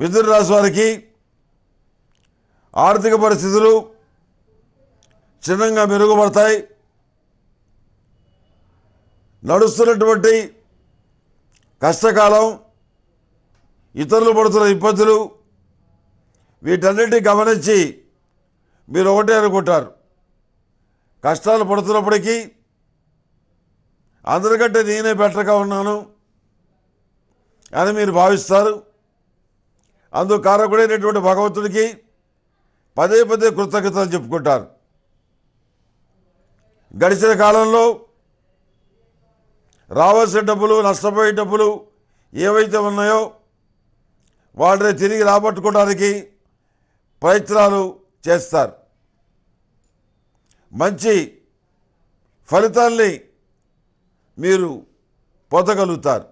మిథున రాశి వారికి ఆర్థిక పరిస్థితులు చిన్నంగా మెరుగుపడతాయి నడుస్తున్నటువంటి కష్టకాలం ఇతరులు పడుతున్న ఇబ్బందులు వీటన్నిటిని గమనించి మీరు ఒకటే అనుకుంటారు కష్టాలు పడుతున్నప్పటికీ అందరికంటే నేనే బెటర్గా ఉన్నాను అని మీరు భావిస్తారు అందుకు కారకుడైనటువంటి భగవంతుడికి పదే పదే కృతజ్ఞతలు చెప్పుకుంటారు గడిచిన కాలంలో రావాల్సిన డబ్బులు నష్టపోయే డబ్బులు ఏవైతే ఉన్నాయో వాటిని తిరిగి రాబట్టుకోవడానికి ప్రయత్నాలు చేస్తారు మంచి ఫలితాల్ని మీరు పొందగలుగుతారు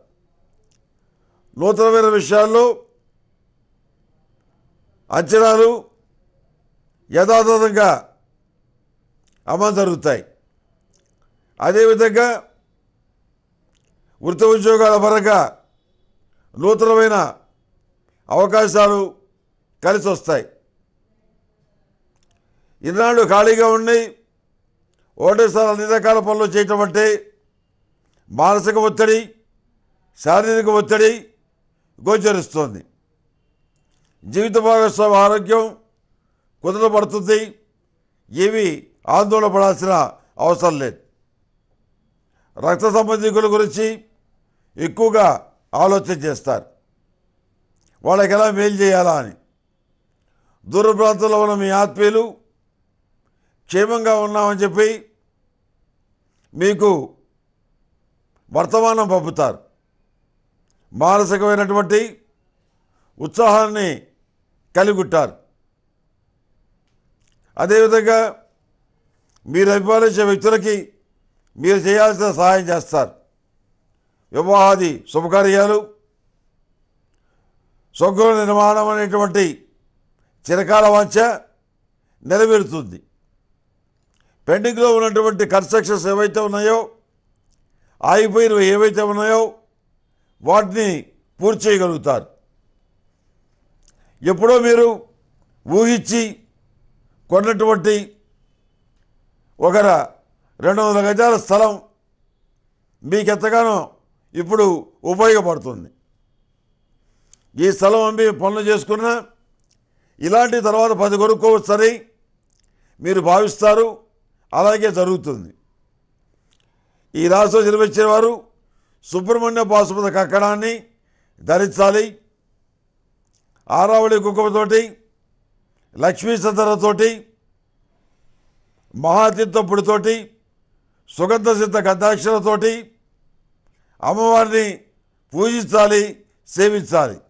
నూతనమైన విషయాల్లో అంచనాలు యథాతథంగా అమలు జరుగుతాయి అదేవిధంగా వృత్తి ఉద్యోగాల పరంగా నూతనమైన అవకాశాలు కలిసి వస్తాయి ఇన్నాళ్ళు ఖాళీగా ఉన్నాయి ఓటేసారి అన్ని రకాల పనులు చేయటం అంటే మానసిక ఒత్తిడి శారీరక ఒత్తిడి గోచరిస్తోంది జీవిత భాగస్వామి ఆరోగ్యం కుదరపడుతుంది ఏవి ఆందోళన పడాల్సిన అవసరం లేదు రక్త సంబంధికుల గురించి ఎక్కువగా ఆలోచన చేస్తారు వాళ్ళకి ఎలా మేలు చేయాలా అని దూర ప్రాంతంలో ఉన్న మీ ఆత్మీయులు క్షేమంగా ఉన్నామని చెప్పి మీకు వర్తమానం పంపుతారు మానసికమైనటువంటి ఉత్సాహాన్ని కలిగుంటారు అదేవిధంగా మీరు అభిమానించే వ్యక్తులకి మీరు చేయాల్సిన సహాయం చేస్తారు వివాహాది శుభకార్యాలు సొగ్గుల నిర్మాణం అనేటువంటి చిరకాల వంచ నెరవేరుతుంది పెండింగ్లో ఉన్నటువంటి కన్స్ట్రక్షన్స్ ఏవైతే ఉన్నాయో ఆగిపోయినవి ఏవైతే ఉన్నాయో వాటిని పూర్తి చేయగలుగుతారు ఎప్పుడో మీరు ఊహించి కొన్నటువంటి ఒక రెండు వందల గజాల స్థలం మీకు ఎంతగానో ఇప్పుడు ఉపయోగపడుతుంది ఈ స్థలం అమ్మి పనులు చేసుకున్న ఇలాంటి తర్వాత పది కొనుక్కోవచ్చని మీరు భావిస్తారు అలాగే జరుగుతుంది ఈ రాష్ట్రం నిర్వహించిన వారు సుబ్రహ్మణ్య పాశుపత కక్కడాన్ని ధరించాలి ఆరావళి కుంకుమతోటి లక్ష్మీ సదరతోటి మహాతీర్థపుడితోటి సుగంధ సిద్ధ గద్దాక్షరతోటి అమ్మవారిని పూజించాలి సేవించాలి